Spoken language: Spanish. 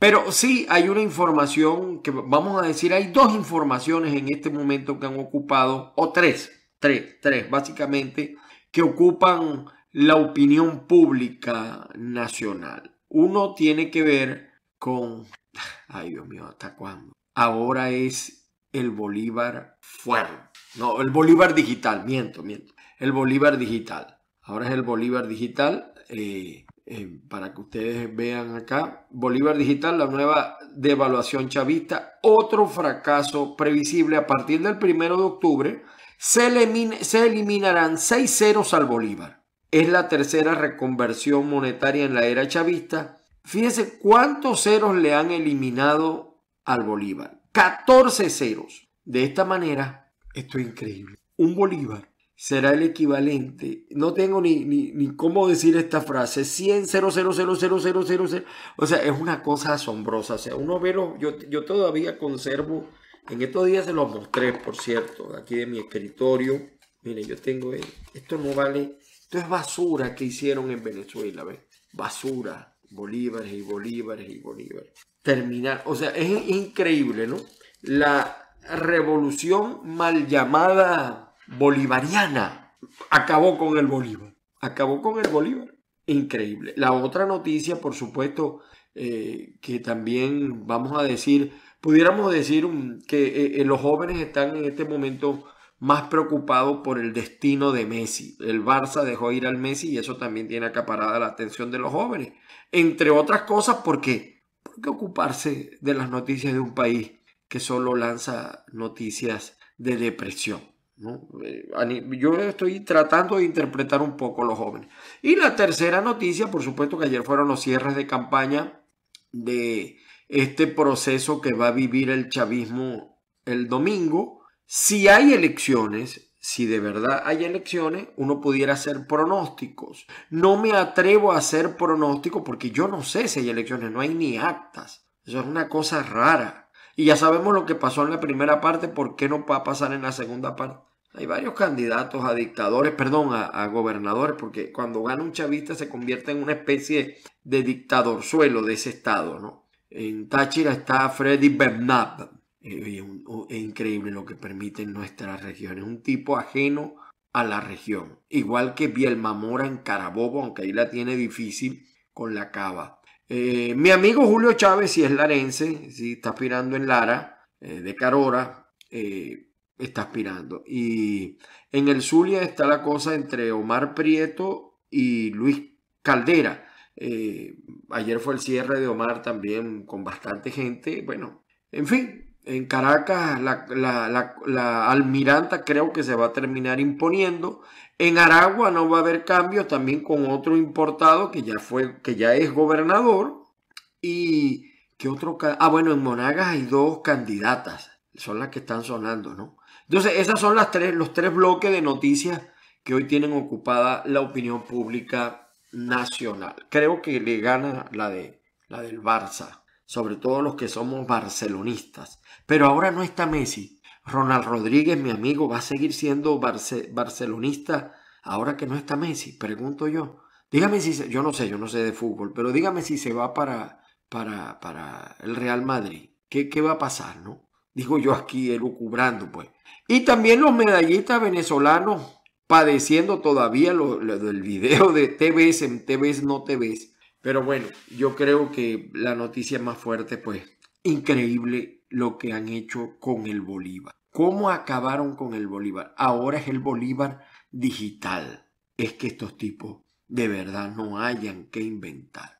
Pero sí hay una información que vamos a decir, hay dos informaciones en este momento que han ocupado, o tres, tres, tres básicamente, que ocupan la opinión pública nacional. Uno tiene que ver con, ay Dios mío, ¿hasta cuándo? Ahora es el Bolívar fuerte No, el Bolívar digital, miento, miento. El Bolívar digital. Ahora es el Bolívar digital. Eh, eh, para que ustedes vean acá. Bolívar Digital, la nueva devaluación chavista, otro fracaso previsible a partir del primero de octubre. Se, se eliminarán seis ceros al Bolívar. Es la tercera reconversión monetaria en la era chavista. Fíjense cuántos ceros le han eliminado al Bolívar. 14 ceros. De esta manera, esto es increíble. Un Bolívar será el equivalente. No tengo ni, ni, cómo decir esta frase. 100, 0, 0, 0, 0, 0, 0, O sea, es una cosa asombrosa. O sea, uno ve los, yo, yo todavía conservo, en estos días se los mostré, por cierto, aquí de mi escritorio. Mire, yo tengo, eh, esto no vale, esto es basura que hicieron en Venezuela, Basura, bolívares y bolívares y bolívares. Terminar, o sea, es increíble, ¿no? La revolución mal llamada bolivariana acabó con el Bolívar. Acabó con el Bolívar. Increíble. La otra noticia, por supuesto, eh, que también vamos a decir, pudiéramos decir que eh, eh, los jóvenes están en este momento más preocupados por el destino de Messi. El Barça dejó ir al Messi y eso también tiene acaparada la atención de los jóvenes. Entre otras cosas, ¿por qué? Porque ocuparse de las noticias de un país que solo lanza noticias de depresión. Eh, yo estoy tratando de interpretar un poco los jóvenes. Y la tercera noticia, por supuesto que ayer fueron los cierres de campaña de este proceso que va a vivir el chavismo el domingo. Si hay elecciones, si de verdad hay elecciones, uno pudiera hacer pronósticos. No me atrevo a hacer pronósticos porque yo no sé si hay elecciones, no hay ni actas. Eso es una cosa rara. Y ya sabemos lo que pasó en la primera parte, ¿por qué no va a pasar en la segunda parte? Hay varios candidatos a dictadores, perdón, a, gobernadores, porque cuando gana un chavista se convierte en una especie de dictador suelo de ese estado, ¿no? En Táchira está Freddy Bernab. es increíble lo que permite permiten nuestras regiones. Un tipo ajeno a la región. Igual que Bielma Mora en Carabobo, aunque ahí la tiene difícil con la cava. Eh, mi amigo Julio Chávez, si es larense, si está aspirando en Lara, eh, de Carora. Eh, está aspirando. Y en el Zulia está la cosa entre Omar Prieto y Luis Caldera. Eh, ayer fue el cierre de Omar también con bastante gente. Bueno, en fin, en Caracas la, almiranta creo que se va a terminar imponiendo. En Aragua no va a haber cambios también con otro importado que ya fue, que ya es gobernador. Y que otro, ah bueno, en Monagas hay dos candidatas, son las que están sonando, ¿no? Entonces, esos son las los tres bloques de noticias que hoy tienen ocupada la opinión pública nacional. Creo que le gana la, de, la del Barça, sobre todo los que somos barcelonistas. Pero ahora no está Messi. Ronald Rodríguez, mi amigo, va a seguir siendo barcelonista ahora que no está Messi, pregunto yo. Dígame si, yo no sé, yo no sé de fútbol, pero dígame si se va para, para, para el Real Madrid. ¿Qué, ¿Qué va a pasar, no? digo yo aquí elucubrando, pues. Y también los medallistas venezolanos padeciendo todavía lo, del video de TVs en TVs no te Pero bueno, yo creo que la noticia más fuerte, pues, increíble lo que han hecho con el Bolívar. ¿Cómo acabaron con el Bolívar? Ahora es el Bolívar digital. Es que estos tipos de verdad no hayan que inventar.